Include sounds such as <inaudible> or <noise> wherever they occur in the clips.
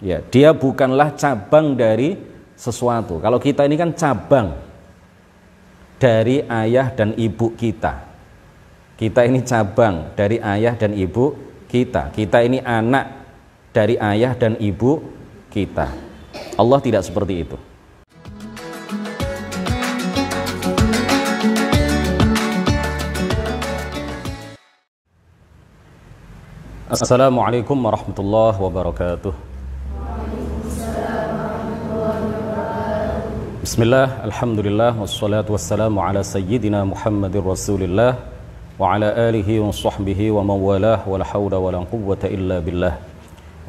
Ya, dia bukanlah cabang dari sesuatu. Kalau kita ini kan cabang dari ayah dan ibu kita. Kita ini cabang dari ayah dan ibu kita. Kita ini anak dari ayah dan ibu kita. Allah tidak seperti itu. Assalamualaikum warahmatullahi wabarakatuh. بسم الله الحمد لله والصلاة والسلام على سيدنا محمد رسول الله وعلى آله وصحبه ومن والاه ولا حول ولا قوة إلا بالله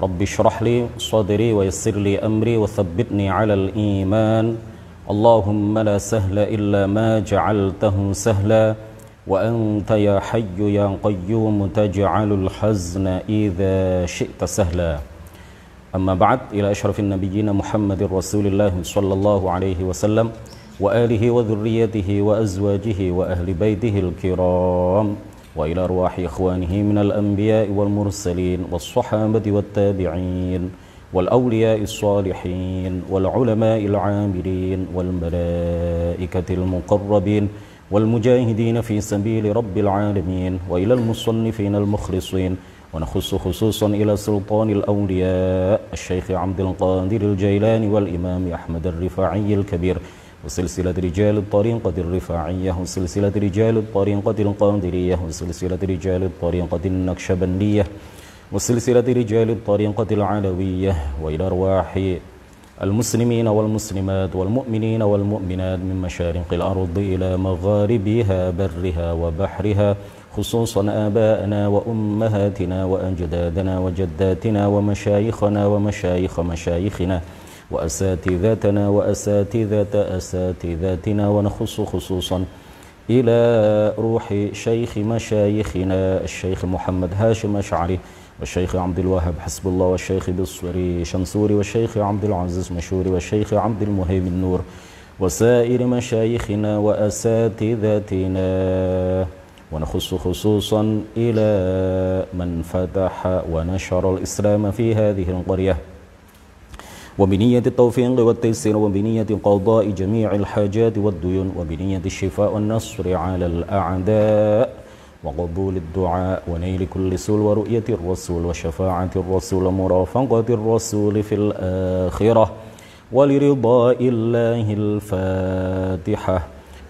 رب اشرح لي صدري ويسر لي أمري وثبتني على الإيمان اللهم لا سهل إلا ما جعلته سهلا وأنت يا حي يا قيوم تجعل الحزن إذا شئت سهلا أما بعد إلى أشرف النبيين محمد رسول الله صلى الله عليه وسلم وآله وذريته وأزواجه وأهل بيته الكرام وإلى أرواح إخوانه من الأنبياء والمرسلين والصحابة والتابعين والأولياء الصالحين والعلماء العاملين والملائكة المقربين والمجاهدين في سبيل رب العالمين وإلى المصنفين المخلصين ونخص خصوصا إلى سلطان الأولياء الشيخ عبد القادر الجيلاني والإمام أحمد الرفاعي الكبير وسلسلة رجال الطريقة الرفاعية وسلسلة رجال الطريقة القادرية وسلسلة رجال الطريقة النكشبندية وسلسلة رجال الطريقة العلوية وإلى أرواح المسلمين والمسلمات والمؤمنين والمؤمنات من مشارق الأرض إلى مغاربها برها وبحرها خصوصا آباءنا وأمهاتنا وأجدادنا وجداتنا ومشايخنا ومشايخ مشايخنا وأساتذتنا وأساتذة أساتذتنا ونخص خصوصا إلى روح شيخ مشايخنا الشيخ محمد هاشم أشعري والشيخ عبد الوهاب حسب الله والشيخ بالصري شنصوري والشيخ عبد العزيز مشوري والشيخ عبد المهيم النور وسائر مشايخنا وأساتذتنا ونخص خصوصا إلى من فتح ونشر الإسلام في هذه القرية وبنية التوفيق والتيسير وبنية قضاء جميع الحاجات والديون وبنية الشفاء والنصر على الأعداء وقبول الدعاء ونيل كل سول ورؤية الرسول وشفاعة الرسول ومرافقة الرسول في الآخرة ولرضاء الله الفاتحة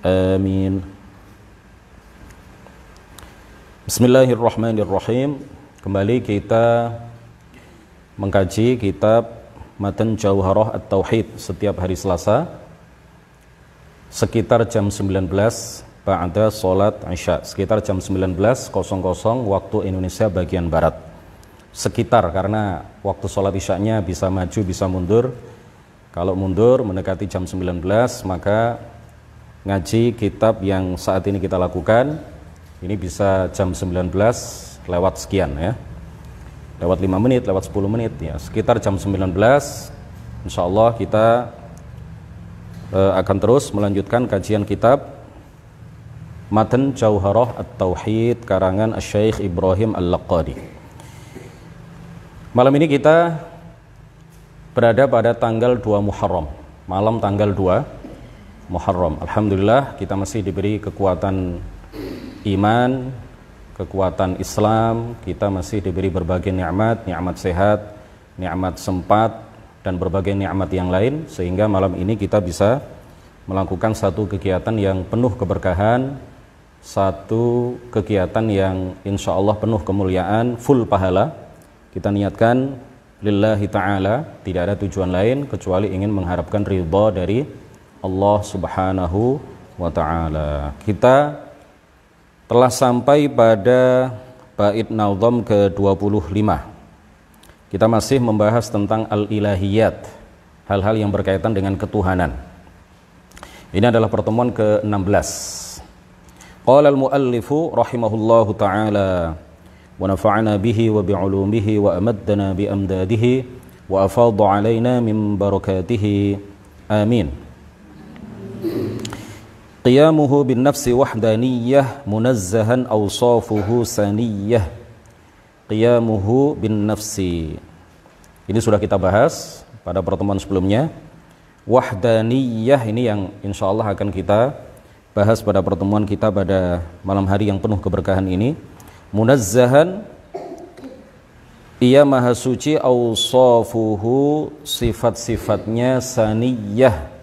Amin. Bismillahirrahmanirrahim. Kembali kita mengkaji kitab Matan Jauharah At-Tauhid setiap hari Selasa sekitar jam 19 Ba'da Salat Isya sekitar jam 19.00 waktu Indonesia bagian Barat sekitar karena waktu Salat Isya-nya bisa maju bisa mundur kalau mundur mendekati jam 19 maka ngaji kitab yang saat ini kita lakukan ini bisa jam 19 lewat sekian ya lewat 5 menit, lewat 10 menit ya sekitar jam 19 insya Allah kita uh, akan terus melanjutkan kajian kitab Matan Jauharah At-Tauhid karangan syaikh Ibrahim Al-Laqadi malam ini kita berada pada tanggal 2 Muharram malam tanggal 2 Muharram. Alhamdulillah kita masih diberi kekuatan iman, kekuatan Islam, kita masih diberi berbagai nikmat, nikmat sehat, nikmat sempat dan berbagai nikmat yang lain sehingga malam ini kita bisa melakukan satu kegiatan yang penuh keberkahan, satu kegiatan yang insya Allah penuh kemuliaan, full pahala. Kita niatkan lillahi ta'ala, tidak ada tujuan lain kecuali ingin mengharapkan ridha dari Allah Subhanahu wa taala. Kita telah sampai pada bait nazam ke-25. Kita masih membahas tentang al-ilahiyat, hal-hal yang berkaitan dengan ketuhanan. Ini adalah pertemuan ke-16. Qala al-muallifu rahimahullahu taala wa nafa'ana bihi wa bi'ulumihi wa amaddana bi'amdadihi wa afadha alaina min barakatihi. Amin qiyamuhu bin nafsi wahdaniyah munazzahan awsafuhu saniyah qiyamuhu bin nafsi ini sudah kita bahas pada pertemuan sebelumnya wahdaniyah ini yang insya Allah akan kita bahas pada pertemuan kita pada malam hari yang penuh keberkahan ini munazzahan ia maha suci awsafuhu sifat-sifatnya saniyah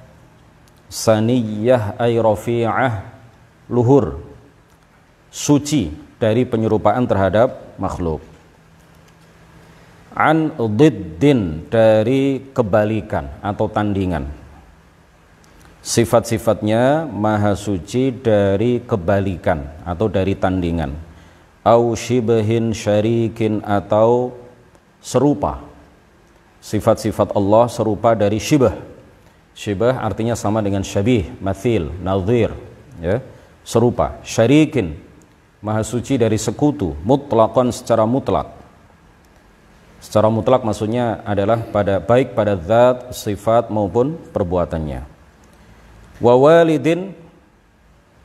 saniyah ay rafi'ah luhur suci dari penyerupaan terhadap makhluk an diddin dari kebalikan atau tandingan sifat-sifatnya maha suci dari kebalikan atau dari tandingan au shibahin syarikin atau serupa sifat-sifat Allah serupa dari syibah Syibah artinya sama dengan syabih, mathil, nadhir, ya, serupa. Syarikin, maha suci dari sekutu, mutlakon secara mutlak. Secara mutlak maksudnya adalah pada baik pada zat, sifat maupun perbuatannya. Wa walidin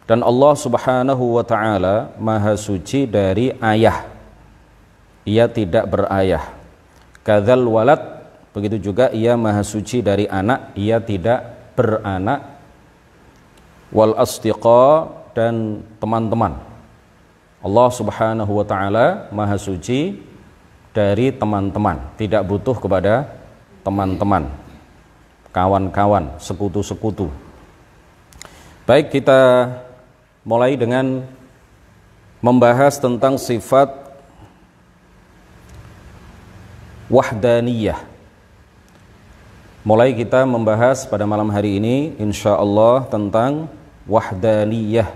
dan Allah Subhanahu wa taala maha suci dari ayah. Ia tidak berayah. Kadhal walad Begitu juga ia maha suci dari anak, ia tidak beranak. Wal astiqa dan teman-teman. Allah Subhanahu wa taala maha suci dari teman-teman, tidak butuh kepada teman-teman, kawan-kawan, sekutu-sekutu. Baik, kita mulai dengan membahas tentang sifat wahdaniyah Mulai kita membahas pada malam hari ini insya Allah tentang wahdaniyah.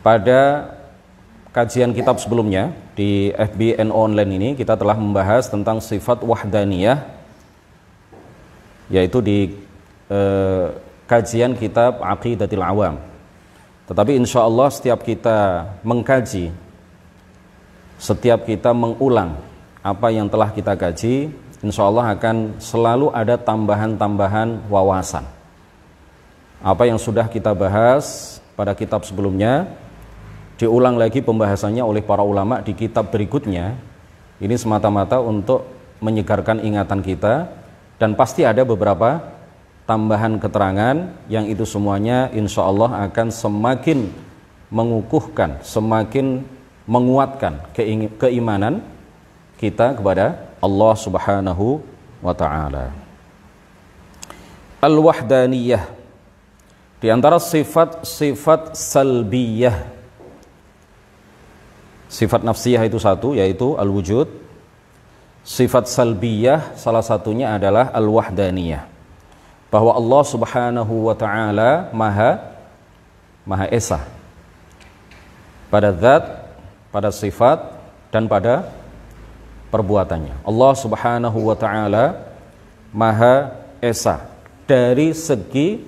Pada kajian kitab sebelumnya di FBN Online ini kita telah membahas tentang sifat wahdaniyah yaitu di eh, kajian kitab Aqidatil Awam. Tetapi insya Allah setiap kita mengkaji, setiap kita mengulang apa yang telah kita kaji, insya Allah akan selalu ada tambahan-tambahan wawasan. Apa yang sudah kita bahas pada kitab sebelumnya, diulang lagi pembahasannya oleh para ulama di kitab berikutnya, ini semata-mata untuk menyegarkan ingatan kita, dan pasti ada beberapa tambahan keterangan yang itu semuanya insya Allah akan semakin mengukuhkan, semakin menguatkan keimanan kita kepada Allah Subhanahu wa taala. Al-wahdaniyah di antara sifat-sifat salbiyah Sifat nafsiyah itu satu yaitu al-wujud. Sifat salbiyah salah satunya adalah al-wahdaniyah. Bahwa Allah Subhanahu wa taala Maha Maha Esa. Pada zat, pada sifat dan pada perbuatannya. Allah Subhanahu wa taala Maha Esa dari segi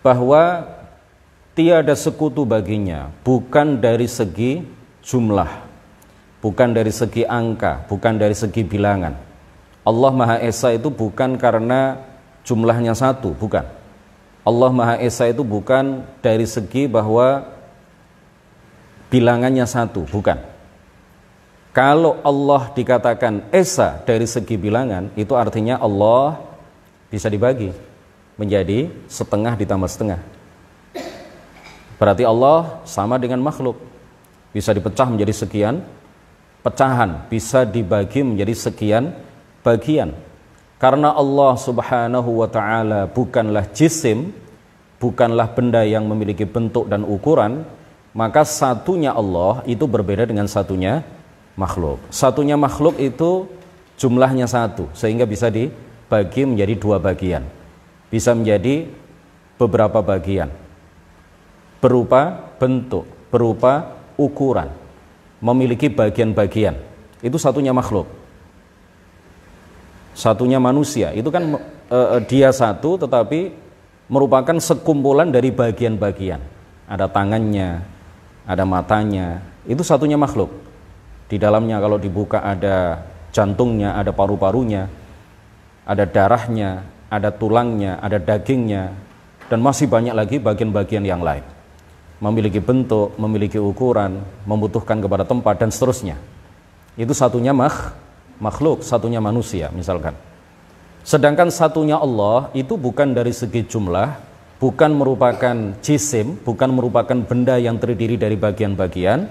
bahwa tiada sekutu baginya, bukan dari segi jumlah, bukan dari segi angka, bukan dari segi bilangan. Allah Maha Esa itu bukan karena jumlahnya satu, bukan. Allah Maha Esa itu bukan dari segi bahwa bilangannya satu, bukan. Kalau Allah dikatakan Esa dari segi bilangan, itu artinya Allah bisa dibagi menjadi setengah ditambah setengah. Berarti Allah sama dengan makhluk. Bisa dipecah menjadi sekian pecahan, bisa dibagi menjadi sekian bagian. Karena Allah Subhanahu wa taala bukanlah jisim, bukanlah benda yang memiliki bentuk dan ukuran, maka satunya Allah itu berbeda dengan satunya makhluk. Satunya makhluk itu jumlahnya satu, sehingga bisa dibagi menjadi dua bagian. Bisa menjadi beberapa bagian. Berupa bentuk, berupa ukuran, memiliki bagian-bagian. Itu satunya makhluk. Satunya manusia, itu kan uh, dia satu tetapi merupakan sekumpulan dari bagian-bagian. Ada tangannya, ada matanya, itu satunya makhluk di dalamnya kalau dibuka ada jantungnya, ada paru-parunya, ada darahnya, ada tulangnya, ada dagingnya, dan masih banyak lagi bagian-bagian yang lain. Memiliki bentuk, memiliki ukuran, membutuhkan kepada tempat, dan seterusnya. Itu satunya makh, makhluk, satunya manusia misalkan. Sedangkan satunya Allah itu bukan dari segi jumlah, bukan merupakan jisim, bukan merupakan benda yang terdiri dari bagian-bagian,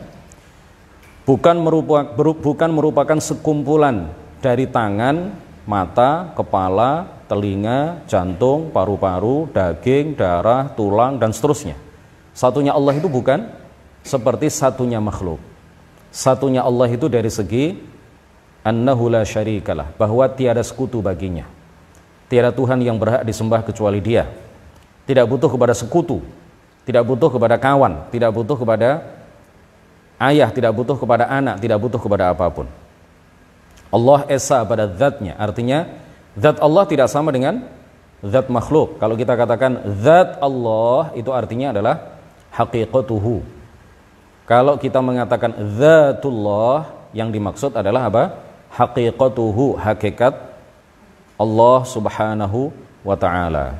bukan merupakan bukan merupakan sekumpulan dari tangan, mata, kepala, telinga, jantung, paru-paru, daging, darah, tulang dan seterusnya. Satunya Allah itu bukan seperti satunya makhluk. Satunya Allah itu dari segi annahu la syarikalah, bahwa tiada sekutu baginya. Tiada Tuhan yang berhak disembah kecuali Dia. Tidak butuh kepada sekutu, tidak butuh kepada kawan, tidak butuh kepada ayah tidak butuh kepada anak, tidak butuh kepada apapun. Allah esa pada zatnya, artinya zat Allah tidak sama dengan zat makhluk. Kalau kita katakan zat Allah itu artinya adalah hakikatuhu. Kalau kita mengatakan zatullah yang dimaksud adalah apa? Hakikatuhu, hakikat Allah subhanahu wa ta'ala.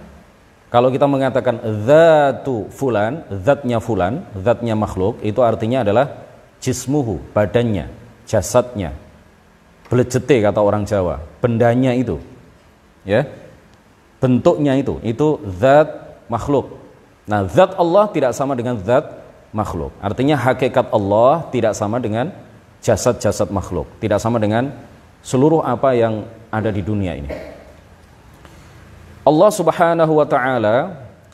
Kalau kita mengatakan zatu fulan, zatnya fulan, zatnya makhluk, itu artinya adalah jismuhu badannya jasadnya belejete kata orang Jawa bendanya itu ya bentuknya itu itu zat makhluk nah zat Allah tidak sama dengan zat makhluk artinya hakikat Allah tidak sama dengan jasad-jasad makhluk tidak sama dengan seluruh apa yang ada di dunia ini Allah subhanahu wa ta'ala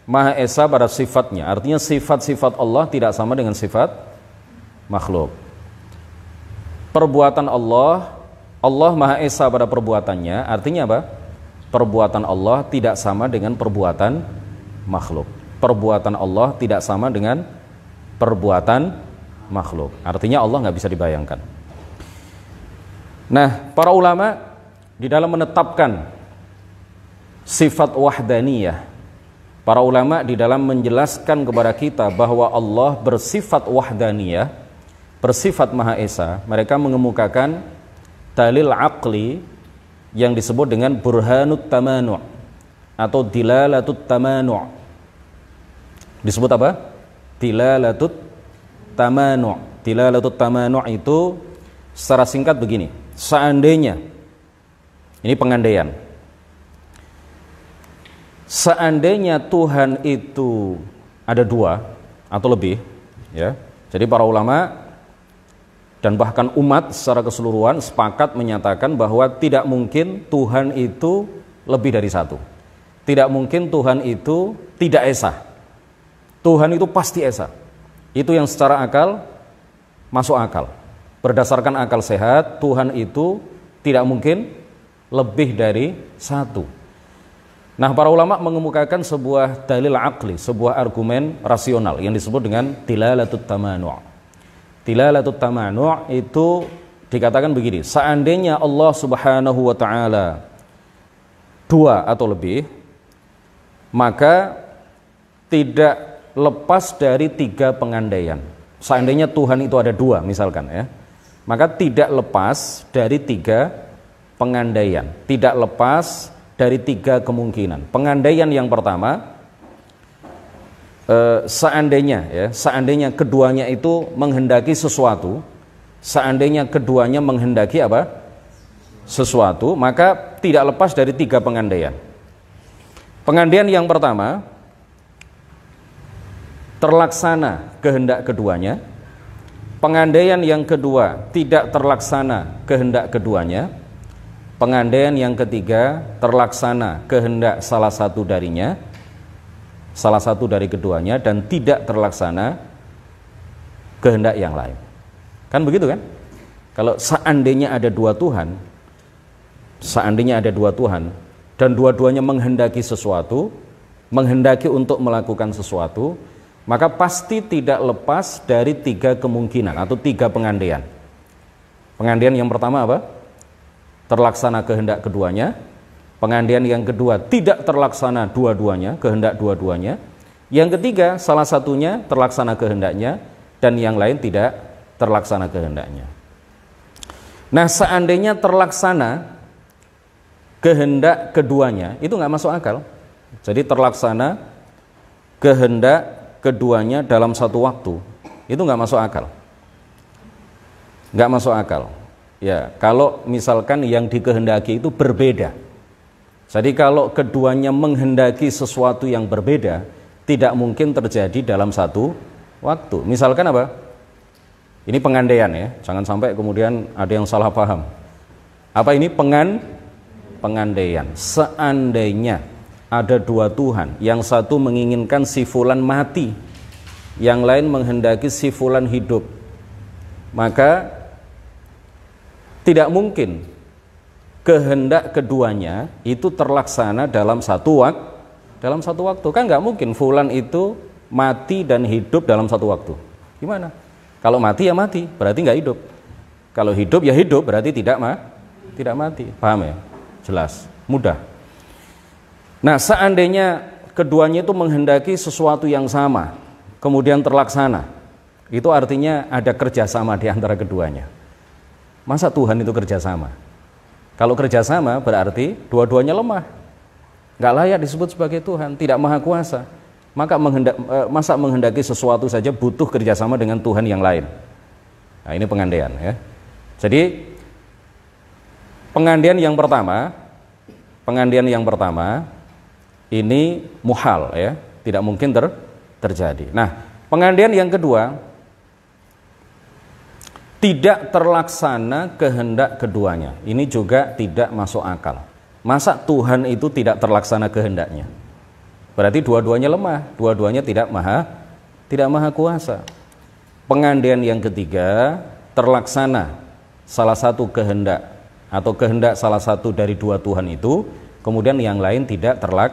Maha Esa pada sifatnya artinya sifat-sifat Allah tidak sama dengan sifat makhluk. Perbuatan Allah, Allah Maha Esa pada perbuatannya, artinya apa? Perbuatan Allah tidak sama dengan perbuatan makhluk. Perbuatan Allah tidak sama dengan perbuatan makhluk. Artinya Allah nggak bisa dibayangkan. Nah, para ulama di dalam menetapkan sifat wahdaniyah, para ulama di dalam menjelaskan kepada kita bahwa Allah bersifat wahdaniyah, bersifat Maha Esa, mereka mengemukakan dalil akli yang disebut dengan burhanut tamanu' atau dilalatut tamanu' disebut apa? dilalatut tamanu' dilalatut tamanu' itu secara singkat begini seandainya ini pengandaian seandainya Tuhan itu ada dua atau lebih ya jadi para ulama dan bahkan umat secara keseluruhan sepakat menyatakan bahwa tidak mungkin Tuhan itu lebih dari satu. Tidak mungkin Tuhan itu tidak esa. Tuhan itu pasti esa. Itu yang secara akal masuk akal. Berdasarkan akal sehat, Tuhan itu tidak mungkin lebih dari satu. Nah, para ulama mengemukakan sebuah dalil akli, sebuah argumen rasional yang disebut dengan tilalatut tamanu' tilalatut tamanu' itu dikatakan begini, seandainya Allah Subhanahu wa taala dua atau lebih, maka tidak lepas dari tiga pengandaian. Seandainya Tuhan itu ada dua misalkan ya, maka tidak lepas dari tiga pengandaian, tidak lepas dari tiga kemungkinan. Pengandaian yang pertama, Eh, seandainya ya, seandainya keduanya itu menghendaki sesuatu, seandainya keduanya menghendaki apa? sesuatu, maka tidak lepas dari tiga pengandaian. Pengandaian yang pertama terlaksana kehendak keduanya. Pengandaian yang kedua tidak terlaksana kehendak keduanya. Pengandaian yang ketiga terlaksana kehendak salah satu darinya salah satu dari keduanya dan tidak terlaksana kehendak yang lain. Kan begitu kan? Kalau seandainya ada dua Tuhan, seandainya ada dua Tuhan dan dua-duanya menghendaki sesuatu, menghendaki untuk melakukan sesuatu, maka pasti tidak lepas dari tiga kemungkinan atau tiga pengandaian. Pengandaian yang pertama apa? Terlaksana kehendak keduanya, Pengandian yang kedua tidak terlaksana dua-duanya, kehendak dua-duanya. Yang ketiga salah satunya terlaksana kehendaknya dan yang lain tidak terlaksana kehendaknya. Nah seandainya terlaksana kehendak keduanya itu nggak masuk akal. Jadi terlaksana kehendak keduanya dalam satu waktu itu nggak masuk akal. Nggak masuk akal. Ya kalau misalkan yang dikehendaki itu berbeda jadi kalau keduanya menghendaki sesuatu yang berbeda, tidak mungkin terjadi dalam satu waktu. Misalkan apa? Ini pengandaian ya, jangan sampai kemudian ada yang salah paham. Apa ini pengan pengandaian? Seandainya ada dua Tuhan, yang satu menginginkan si fulan mati, yang lain menghendaki si fulan hidup. Maka tidak mungkin kehendak keduanya itu terlaksana dalam satu waktu dalam satu waktu kan nggak mungkin fulan itu mati dan hidup dalam satu waktu gimana kalau mati ya mati berarti nggak hidup kalau hidup ya hidup berarti tidak mah tidak mati paham ya jelas mudah nah seandainya keduanya itu menghendaki sesuatu yang sama kemudian terlaksana itu artinya ada kerjasama di antara keduanya masa Tuhan itu kerjasama kalau kerjasama berarti dua-duanya lemah, nggak layak disebut sebagai Tuhan, tidak maha kuasa. Maka menghendak, e, masa menghendaki sesuatu saja butuh kerjasama dengan Tuhan yang lain. Nah, ini pengandaian ya. Jadi pengandaian yang pertama, pengandaian yang pertama ini muhal ya, tidak mungkin ter, terjadi. Nah, pengandaian yang kedua tidak terlaksana kehendak keduanya. Ini juga tidak masuk akal. Masa Tuhan itu tidak terlaksana kehendaknya? Berarti dua-duanya lemah, dua-duanya tidak maha tidak maha kuasa. Pengandian yang ketiga terlaksana salah satu kehendak atau kehendak salah satu dari dua Tuhan itu, kemudian yang lain tidak terlak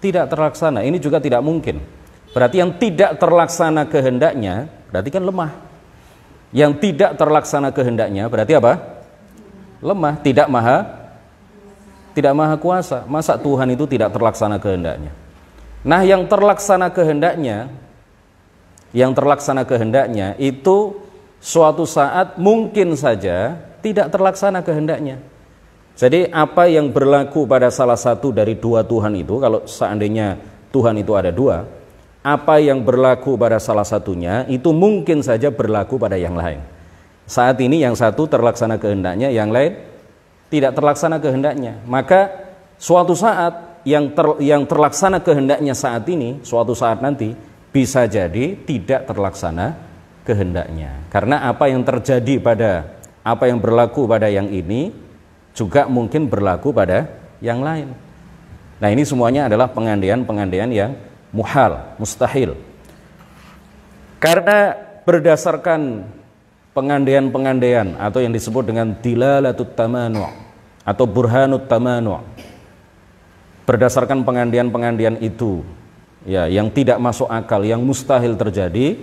tidak terlaksana. Ini juga tidak mungkin. Berarti yang tidak terlaksana kehendaknya berarti kan lemah yang tidak terlaksana kehendaknya berarti apa? Lemah, tidak maha tidak maha kuasa. Masa Tuhan itu tidak terlaksana kehendaknya? Nah, yang terlaksana kehendaknya yang terlaksana kehendaknya itu suatu saat mungkin saja tidak terlaksana kehendaknya. Jadi apa yang berlaku pada salah satu dari dua Tuhan itu, kalau seandainya Tuhan itu ada dua, apa yang berlaku pada salah satunya itu mungkin saja berlaku pada yang lain. Saat ini yang satu terlaksana kehendaknya, yang lain tidak terlaksana kehendaknya. Maka suatu saat yang ter, yang terlaksana kehendaknya saat ini, suatu saat nanti bisa jadi tidak terlaksana kehendaknya. Karena apa yang terjadi pada apa yang berlaku pada yang ini juga mungkin berlaku pada yang lain. Nah, ini semuanya adalah pengandaian-pengandaian yang muhal, mustahil. Karena berdasarkan pengandaian-pengandaian atau yang disebut dengan dilalatut tamanu atau burhanut tamanu. Berdasarkan pengandaian-pengandaian itu ya yang tidak masuk akal, yang mustahil terjadi,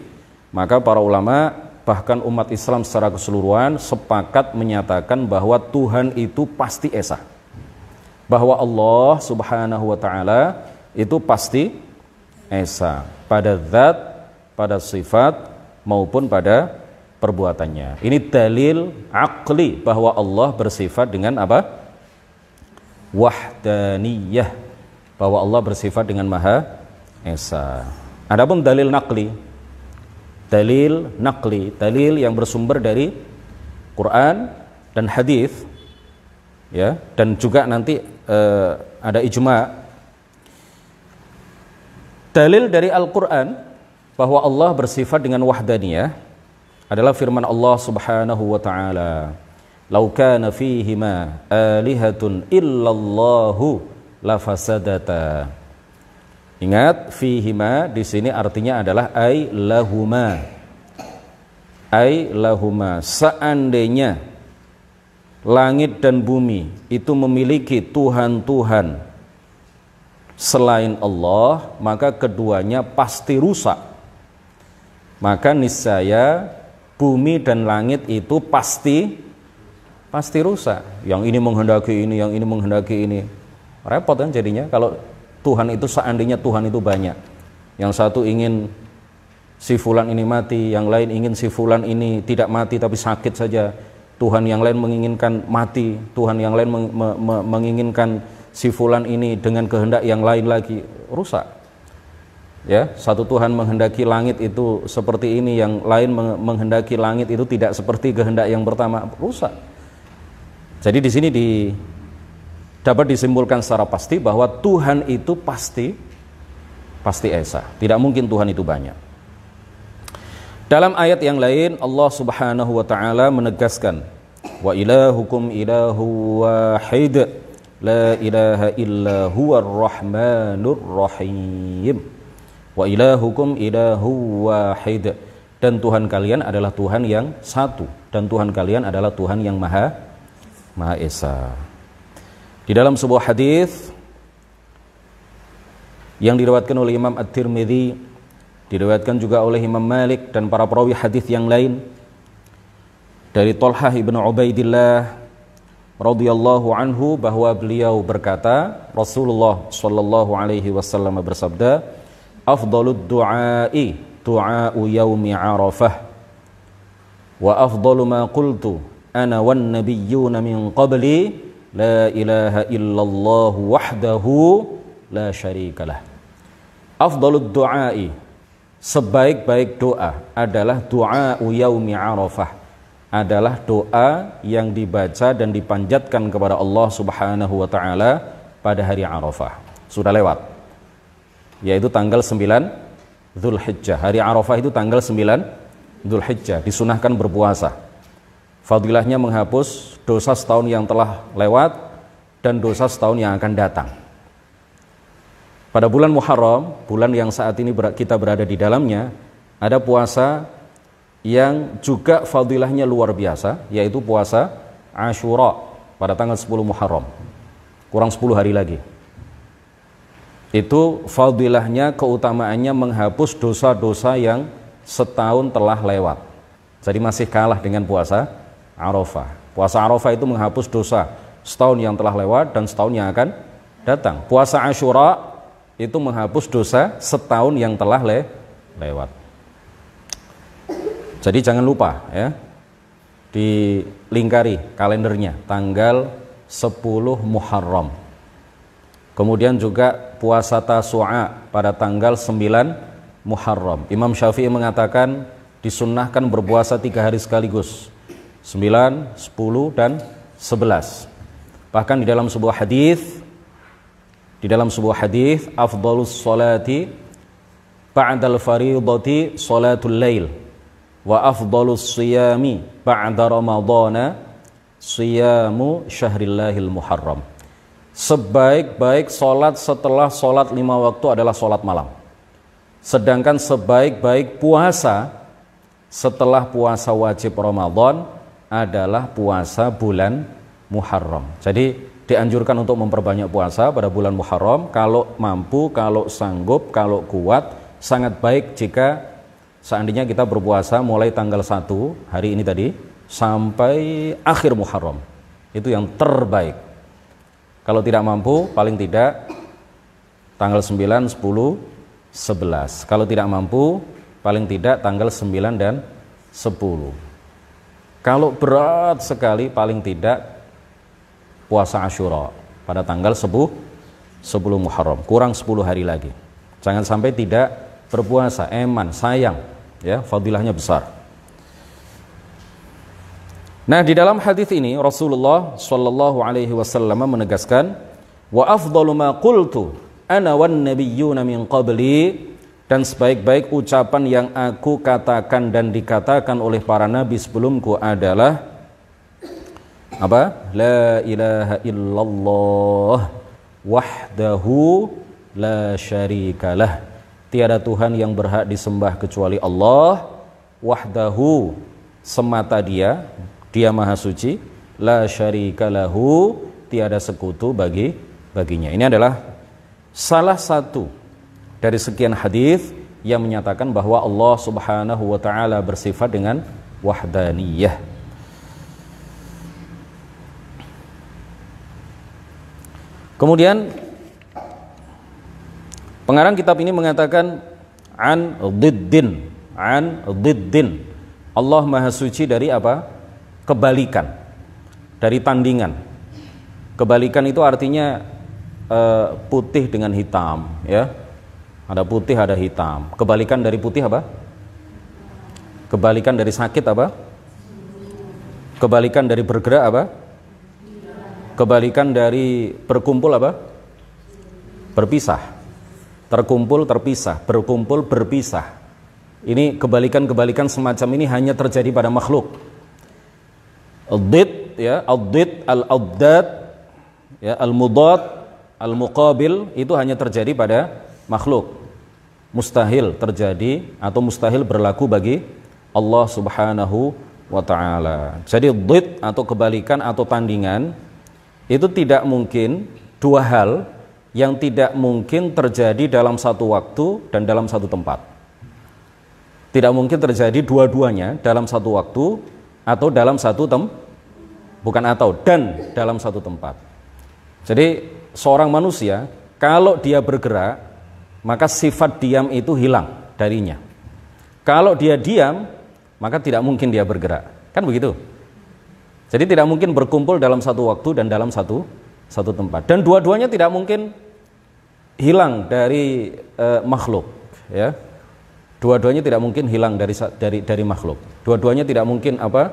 maka para ulama bahkan umat Islam secara keseluruhan sepakat menyatakan bahwa Tuhan itu pasti esa. Bahwa Allah Subhanahu wa taala itu pasti Esa pada zat, pada sifat maupun pada perbuatannya. Ini dalil akli bahwa Allah bersifat dengan apa? Wahdaniyah. Bahwa Allah bersifat dengan Maha Esa. Adapun dalil nakli. Dalil nakli, dalil yang bersumber dari Quran dan hadis ya dan juga nanti uh, ada ijma Dalil dari Al-Quran bahwa Allah bersifat dengan wahdaniyah adalah firman Allah Subhanahu wa taala. "Lau kana fihima alihatun illallahu lafasadata." Ingat fihima di sini artinya adalah ai lahuma. Ai lahuma seandainya langit dan bumi itu memiliki tuhan-tuhan selain Allah, maka keduanya pasti rusak. Maka niscaya bumi dan langit itu pasti pasti rusak. Yang ini menghendaki ini, yang ini menghendaki ini. Repot kan jadinya kalau Tuhan itu seandainya Tuhan itu banyak. Yang satu ingin si fulan ini mati, yang lain ingin si fulan ini tidak mati tapi sakit saja. Tuhan yang lain menginginkan mati, Tuhan yang lain menginginkan si fulan ini dengan kehendak yang lain lagi rusak ya satu Tuhan menghendaki langit itu seperti ini yang lain menghendaki langit itu tidak seperti kehendak yang pertama rusak jadi di sini di dapat disimpulkan secara pasti bahwa Tuhan itu pasti pasti esa tidak mungkin Tuhan itu banyak dalam ayat yang lain Allah Subhanahu wa taala menegaskan wa ilahukum ilahu wahid La ilaha illa huwa rahmanur rahim Wa ilahukum ilahu wahid Dan Tuhan kalian adalah Tuhan yang satu Dan Tuhan kalian adalah Tuhan yang maha Maha Esa Di dalam sebuah hadis yang diriwayatkan oleh Imam at tirmidhi diriwayatkan juga oleh Imam Malik dan para perawi hadis yang lain dari Tolhah ibnu Ubaidillah radhiyallahu anhu bahwa beliau berkata Rasulullah shallallahu alaihi wasallam bersabda afdalud du'ai du'au yaumi arafah wa afdalu ma qultu ana wan nabiyyuna min qabli la ilaha illallah wahdahu la syarikalah afdalud du'ai sebaik-baik doa adalah doa yaumi arafah adalah doa yang dibaca dan dipanjatkan kepada Allah Subhanahu wa taala pada hari Arafah. Sudah lewat. Yaitu tanggal 9 Zulhijjah. Hari Arafah itu tanggal 9 Zulhijjah, disunahkan berpuasa. Fadilahnya menghapus dosa setahun yang telah lewat dan dosa setahun yang akan datang. Pada bulan Muharram, bulan yang saat ini kita berada di dalamnya, ada puasa yang juga fadilahnya luar biasa yaitu puasa Ashura pada tanggal 10 Muharram kurang 10 hari lagi itu fadilahnya keutamaannya menghapus dosa-dosa yang setahun telah lewat jadi masih kalah dengan puasa Arafah puasa Arafah itu menghapus dosa setahun yang telah lewat dan setahun yang akan datang puasa Ashura itu menghapus dosa setahun yang telah le lewat jadi jangan lupa ya dilingkari kalendernya tanggal 10 Muharram. Kemudian juga puasa Tasu'a pada tanggal 9 Muharram. Imam Syafi'i mengatakan disunnahkan berpuasa tiga hari sekaligus. 9, 10, dan 11. Bahkan di dalam sebuah hadis di dalam sebuah hadis afdalus salati ba'dal fariidati salatul lail wa afdalus siyami ba'da ramadana siyamu syahrillahil muharram sebaik-baik solat setelah solat lima waktu adalah solat malam sedangkan sebaik-baik puasa setelah puasa wajib Ramadan adalah puasa bulan Muharram. Jadi dianjurkan untuk memperbanyak puasa pada bulan Muharram kalau mampu, kalau sanggup, kalau kuat, sangat baik jika seandainya kita berpuasa mulai tanggal 1 hari ini tadi sampai akhir Muharram. Itu yang terbaik. Kalau tidak mampu paling tidak tanggal 9, 10, 11. Kalau tidak mampu paling tidak tanggal 9 dan 10. Kalau berat sekali paling tidak puasa Asyura pada tanggal 10 10 Muharram, kurang 10 hari lagi. Jangan sampai tidak berpuasa, eman, sayang ya fadilahnya besar nah di dalam hadis ini Rasulullah Shallallahu Alaihi Wasallam menegaskan wa afdalu ma qultu ana wan nabiyyuna min qabli dan sebaik-baik ucapan yang aku katakan dan dikatakan oleh para nabi sebelumku adalah apa la ilaha illallah wahdahu la syarikalah Tiada Tuhan yang berhak disembah kecuali Allah wahdahu semata dia, dia maha suci, la syarika lahu, tiada sekutu bagi baginya. Ini adalah salah satu dari sekian hadis yang menyatakan bahwa Allah Subhanahu wa taala bersifat dengan wahdaniyah. Kemudian Pengarang kitab ini mengatakan an diddin, an diddin. Allah Maha Suci dari apa? Kebalikan. Dari tandingan. Kebalikan itu artinya uh, putih dengan hitam, ya. Ada putih, ada hitam. Kebalikan dari putih apa? Kebalikan dari sakit apa? Kebalikan dari bergerak apa? Kebalikan dari berkumpul apa? Berpisah terkumpul terpisah, berkumpul berpisah. Ini kebalikan-kebalikan semacam ini hanya terjadi pada makhluk. Audit ya, audit al-audad ya, al-mudad, al-muqabil itu hanya terjadi pada makhluk. Mustahil terjadi atau mustahil berlaku bagi Allah Subhanahu wa taala. Jadi dhid atau kebalikan atau tandingan itu tidak mungkin dua hal yang tidak mungkin terjadi dalam satu waktu dan dalam satu tempat. Tidak mungkin terjadi dua-duanya dalam satu waktu atau dalam satu tem bukan atau dan dalam satu tempat. Jadi seorang manusia kalau dia bergerak maka sifat diam itu hilang darinya. Kalau dia diam maka tidak mungkin dia bergerak. Kan begitu? Jadi tidak mungkin berkumpul dalam satu waktu dan dalam satu satu tempat. Dan dua-duanya tidak mungkin hilang dari uh, makhluk ya dua-duanya tidak mungkin hilang dari dari dari makhluk dua-duanya tidak mungkin apa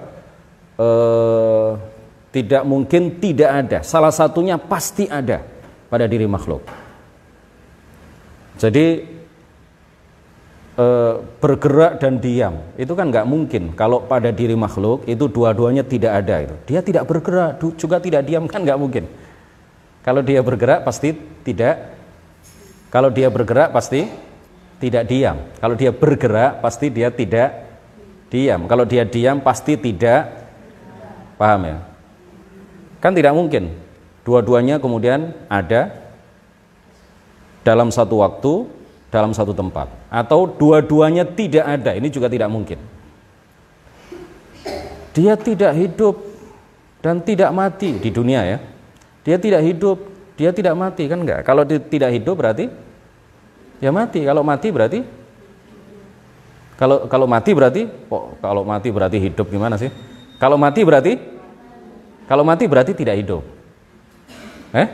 uh, tidak mungkin tidak ada salah satunya pasti ada pada diri makhluk jadi uh, bergerak dan diam itu kan nggak mungkin kalau pada diri makhluk itu dua-duanya tidak ada itu dia tidak bergerak juga tidak diam kan nggak mungkin kalau dia bergerak pasti tidak kalau dia bergerak pasti tidak diam. Kalau dia bergerak pasti dia tidak diam. Kalau dia diam pasti tidak paham ya. Kan tidak mungkin dua-duanya kemudian ada dalam satu waktu, dalam satu tempat atau dua-duanya tidak ada. Ini juga tidak mungkin. Dia tidak hidup dan tidak mati di dunia ya. Dia tidak hidup dia tidak mati kan enggak? Kalau tidak hidup berarti ya mati. Kalau mati berarti kalau kalau mati berarti oh, kalau mati berarti hidup gimana sih? Kalau mati berarti kalau mati berarti tidak hidup. Eh?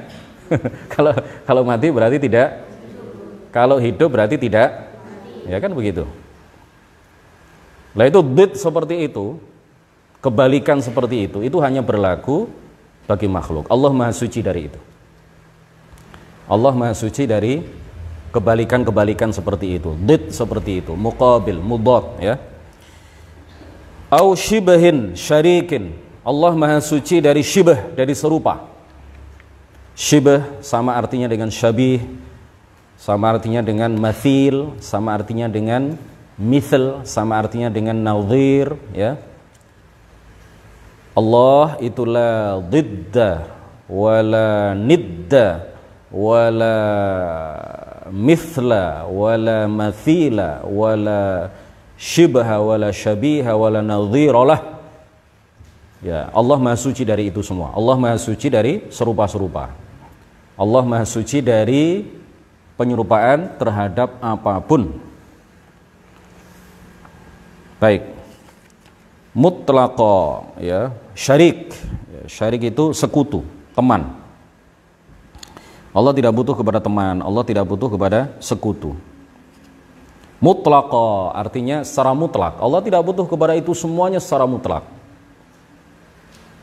<laughs> kalau kalau mati berarti tidak kalau hidup berarti tidak. Ya kan begitu. Lah itu bid seperti itu, kebalikan seperti itu, itu hanya berlaku bagi makhluk. Allah Maha Suci dari itu. Allah Maha Suci dari kebalikan-kebalikan seperti itu, did seperti itu, muqabil, mudad ya. Au shibahin syarikin. Allah Maha Suci dari shibah, dari serupa. Shibah sama artinya dengan syabih, sama artinya dengan mathil, sama artinya dengan mithil, sama artinya dengan nadhir ya. Allah itulah didda wala nidda wala mithla wala mathila wala syibha wala syabiha wala nadhiralah ya Allah maha suci dari itu semua Allah maha suci dari serupa-serupa Allah maha suci dari penyerupaan terhadap apapun baik Mutlaqa ya syarik ya, syarik itu sekutu teman Allah tidak butuh kepada teman, Allah tidak butuh kepada sekutu. Mutlaqo artinya secara mutlak. Allah tidak butuh kepada itu semuanya secara mutlak.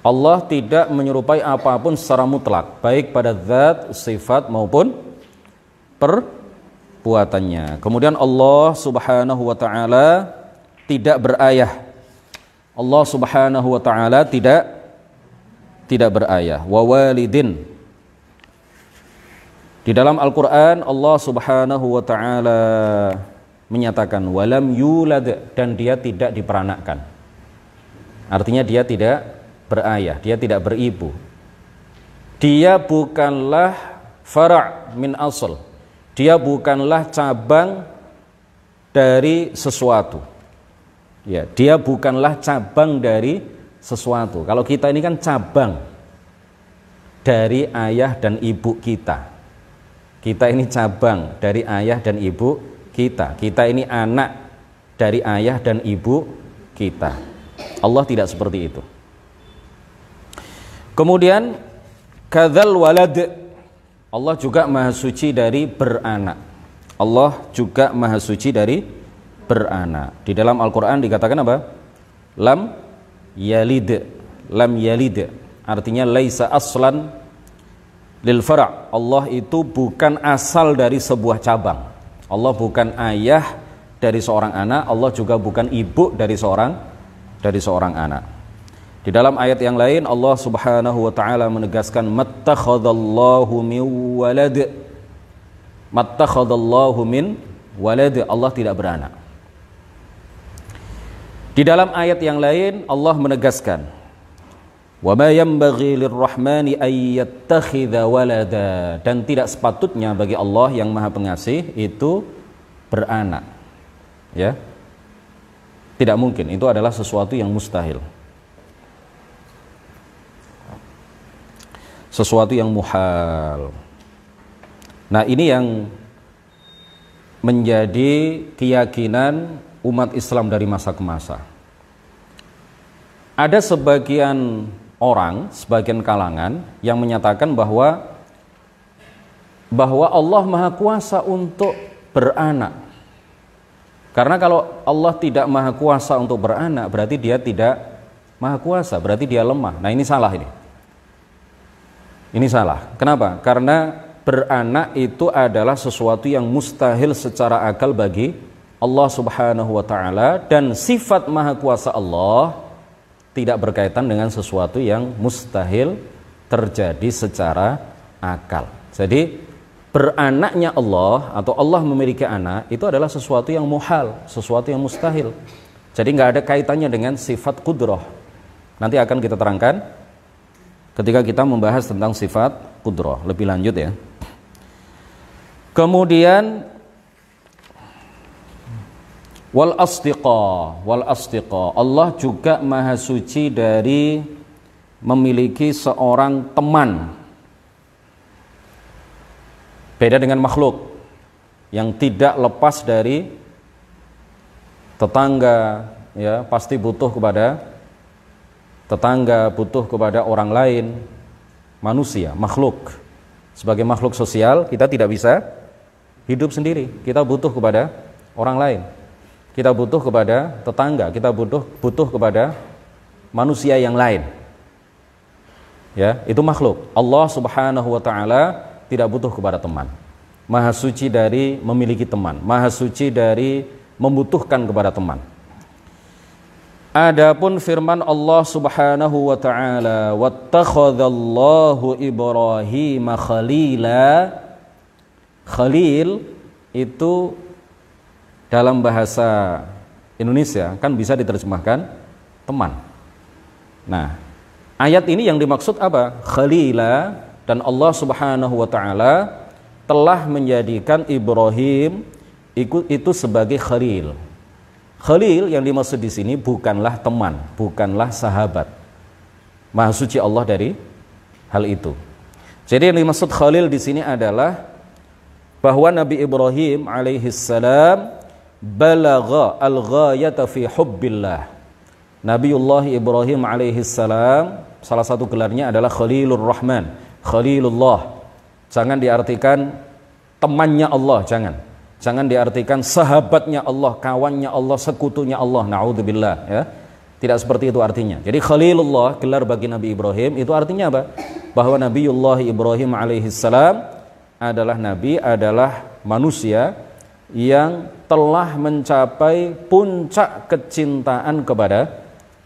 Allah tidak menyerupai apapun secara mutlak, baik pada zat, sifat maupun perbuatannya. Kemudian Allah Subhanahu wa taala tidak berayah. Allah Subhanahu wa taala tidak tidak berayah. Wa walidin di dalam Al-Qur'an Allah Subhanahu wa taala menyatakan walam yulad dan dia tidak diperanakkan. Artinya dia tidak berayah, dia tidak beribu. Dia bukanlah fara' min asal. Dia bukanlah cabang dari sesuatu. Ya, dia bukanlah cabang dari sesuatu. Kalau kita ini kan cabang dari ayah dan ibu kita. Kita ini cabang dari ayah dan ibu kita. Kita ini anak dari ayah dan ibu kita. Allah tidak seperti itu. Kemudian kadzal walad Allah juga maha suci dari beranak. Allah juga maha suci dari beranak. Di dalam Al-Qur'an dikatakan apa? Lam yalid. Lam yalid. Artinya laisa aslan lil fara' Allah itu bukan asal dari sebuah cabang Allah bukan ayah dari seorang anak Allah juga bukan ibu dari seorang dari seorang anak di dalam ayat yang lain Allah subhanahu wa ta'ala menegaskan mattakhadallahu min walad mattakhadallahu min walad Allah tidak beranak di dalam ayat yang lain Allah menegaskan dan tidak sepatutnya bagi Allah yang maha pengasih itu beranak. Ya, Tidak mungkin, itu adalah sesuatu yang mustahil. Sesuatu yang muhal. Nah ini yang menjadi keyakinan umat Islam dari masa ke masa. Ada sebagian orang, sebagian kalangan yang menyatakan bahwa bahwa Allah Maha Kuasa untuk beranak. Karena kalau Allah tidak Maha Kuasa untuk beranak, berarti dia tidak Maha Kuasa, berarti dia lemah. Nah, ini salah ini. Ini salah. Kenapa? Karena beranak itu adalah sesuatu yang mustahil secara akal bagi Allah Subhanahu wa taala dan sifat maha kuasa Allah tidak berkaitan dengan sesuatu yang mustahil terjadi secara akal. Jadi beranaknya Allah atau Allah memiliki anak itu adalah sesuatu yang muhal, sesuatu yang mustahil. Jadi nggak ada kaitannya dengan sifat kudroh. Nanti akan kita terangkan ketika kita membahas tentang sifat kudroh lebih lanjut ya. Kemudian wal astiqa wal astiqa Allah juga maha suci dari memiliki seorang teman beda dengan makhluk yang tidak lepas dari tetangga ya pasti butuh kepada tetangga butuh kepada orang lain manusia makhluk sebagai makhluk sosial kita tidak bisa hidup sendiri kita butuh kepada orang lain kita butuh kepada tetangga, kita butuh butuh kepada manusia yang lain. Ya, itu makhluk. Allah Subhanahu wa taala tidak butuh kepada teman. Maha suci dari memiliki teman, maha suci dari membutuhkan kepada teman. Adapun firman Allah Subhanahu wa taala, Ibrahim khalila." Khalil itu dalam bahasa Indonesia kan bisa diterjemahkan teman. Nah, ayat ini yang dimaksud apa? Khalila dan Allah Subhanahu wa taala telah menjadikan Ibrahim itu sebagai khalil. Khalil yang dimaksud di sini bukanlah teman, bukanlah sahabat. Maha suci Allah dari hal itu. Jadi yang dimaksud khalil di sini adalah bahwa Nabi Ibrahim alaihissalam balagha al-ghayata fi hubbillah. Nabiullah Ibrahim alaihi salam salah satu gelarnya adalah Khalilur Rahman, Khalilullah. Jangan diartikan temannya Allah, jangan. Jangan diartikan sahabatnya Allah, kawannya Allah, sekutunya Allah. naudzubillah, ya. Tidak seperti itu artinya. Jadi Khalilullah gelar bagi Nabi Ibrahim itu artinya apa? Bahwa Nabiullah Ibrahim alaihi salam adalah nabi, adalah manusia yang telah mencapai puncak kecintaan kepada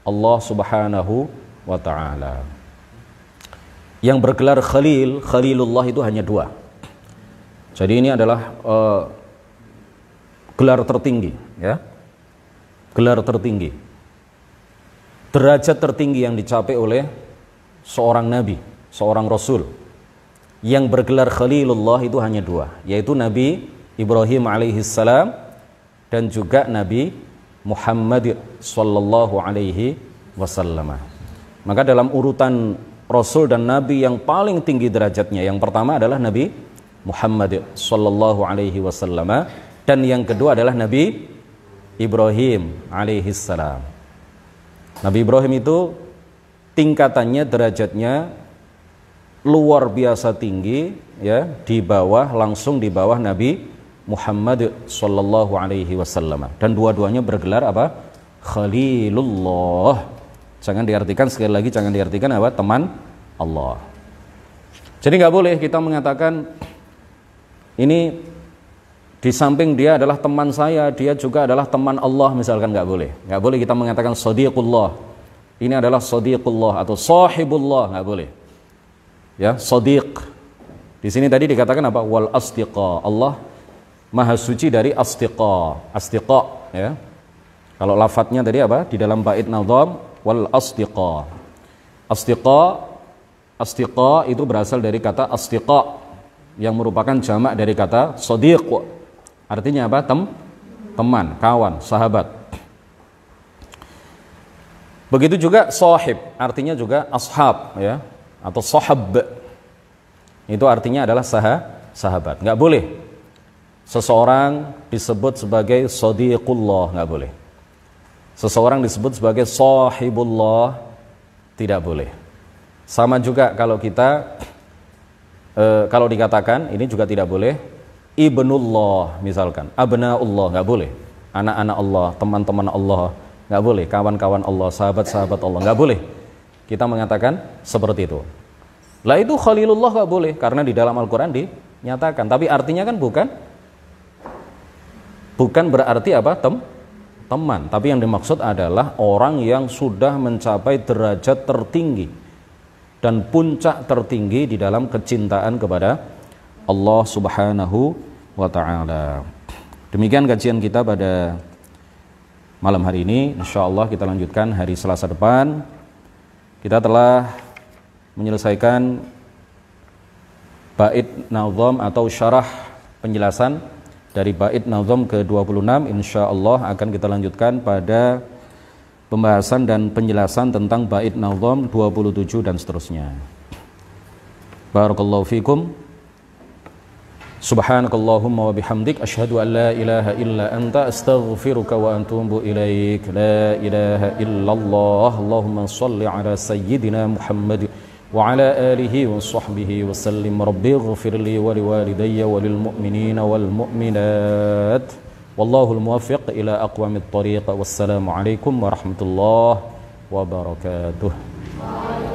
Allah Subhanahu wa taala. Yang bergelar Khalil, Khalilullah itu hanya dua. Jadi ini adalah uh, gelar tertinggi, ya. Gelar tertinggi. Derajat tertinggi yang dicapai oleh seorang nabi, seorang rasul. Yang bergelar Khalilullah itu hanya dua, yaitu Nabi Ibrahim alaihi salam dan juga Nabi Muhammad sallallahu alaihi wasallam. Maka dalam urutan rasul dan nabi yang paling tinggi derajatnya yang pertama adalah Nabi Muhammad sallallahu alaihi wasallam dan yang kedua adalah Nabi Ibrahim alaihi salam. Nabi Ibrahim itu tingkatannya derajatnya luar biasa tinggi ya di bawah langsung di bawah Nabi Muhammad sallallahu alaihi wasallam dan dua-duanya bergelar apa? Khalilullah. Jangan diartikan sekali lagi jangan diartikan apa? Teman Allah. Jadi nggak boleh kita mengatakan ini di samping dia adalah teman saya, dia juga adalah teman Allah misalkan nggak boleh. Nggak boleh kita mengatakan sodiqullah. Ini adalah sodiqullah atau sahibullah nggak boleh. Ya, sodiq. Di sini tadi dikatakan apa? Wal asdiqa. Allah maha suci dari astiqa astiqa ya kalau lafadznya tadi apa di dalam bait nazam wal astiqa astiqa astiqa itu berasal dari kata astiqa yang merupakan jamak dari kata sodiq artinya apa tem teman kawan sahabat begitu juga sahib artinya juga ashab ya atau sahab itu artinya adalah sah sahabat nggak boleh Seseorang disebut sebagai sodiqullah, nggak boleh. Seseorang disebut sebagai sahibullah, tidak boleh. Sama juga kalau kita e, <clears throat> kalau dikatakan ini juga tidak boleh ibnullah misalkan, abnaullah nggak boleh. Anak-anak Allah, teman-teman Allah nggak boleh, kawan-kawan Allah, sahabat-sahabat Allah nggak boleh. Kita mengatakan seperti itu. Lah itu khalilullah nggak boleh karena di dalam Al-Qur'an dinyatakan, tapi artinya kan bukan bukan berarti apa tem teman tapi yang dimaksud adalah orang yang sudah mencapai derajat tertinggi dan puncak tertinggi di dalam kecintaan kepada Allah Subhanahu wa taala. Demikian kajian kita pada malam hari ini. Insya Allah kita lanjutkan hari Selasa depan. Kita telah menyelesaikan bait nazam atau syarah penjelasan dari bait nazom ke-26 insyaallah akan kita lanjutkan pada pembahasan dan penjelasan tentang bait nazom 27 dan seterusnya. Barakallahu fikum. Subhanakallahumma wa bihamdik asyhadu an la ilaha illa anta astaghfiruka wa atubu ilaik. La ilaha illallah. Allahumma shalli ala sayyidina Muhammad وعلى آله وصحبه وسلم ربي اغفر لي ولوالدي وللمؤمنين والمؤمنات والله الموفق إلى أقوم الطريق والسلام عليكم ورحمة الله وبركاته